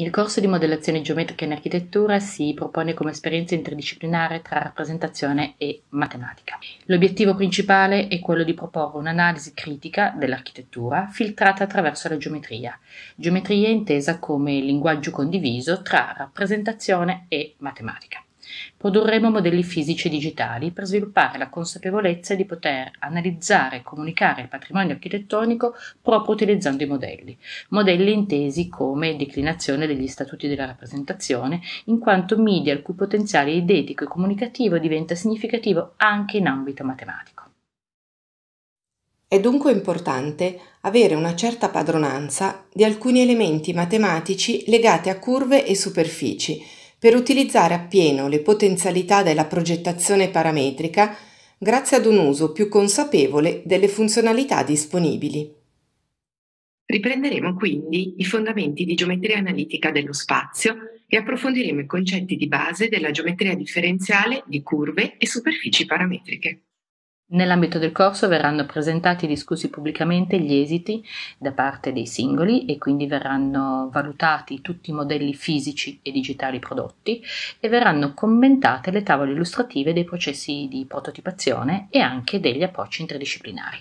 Il corso di modellazione geometrica in architettura si propone come esperienza interdisciplinare tra rappresentazione e matematica. L'obiettivo principale è quello di proporre un'analisi critica dell'architettura filtrata attraverso la geometria. Geometria intesa come linguaggio condiviso tra rappresentazione e matematica. Produrremo modelli fisici e digitali per sviluppare la consapevolezza di poter analizzare e comunicare il patrimonio architettonico proprio utilizzando i modelli, modelli intesi come declinazione degli statuti della rappresentazione, in quanto media il cui potenziale idetico e comunicativo diventa significativo anche in ambito matematico. È dunque importante avere una certa padronanza di alcuni elementi matematici legati a curve e superfici, per utilizzare appieno le potenzialità della progettazione parametrica grazie ad un uso più consapevole delle funzionalità disponibili. Riprenderemo quindi i fondamenti di geometria analitica dello spazio e approfondiremo i concetti di base della geometria differenziale di curve e superfici parametriche. Nell'ambito del corso verranno presentati e discussi pubblicamente gli esiti da parte dei singoli e quindi verranno valutati tutti i modelli fisici e digitali prodotti e verranno commentate le tavole illustrative dei processi di prototipazione e anche degli approcci interdisciplinari.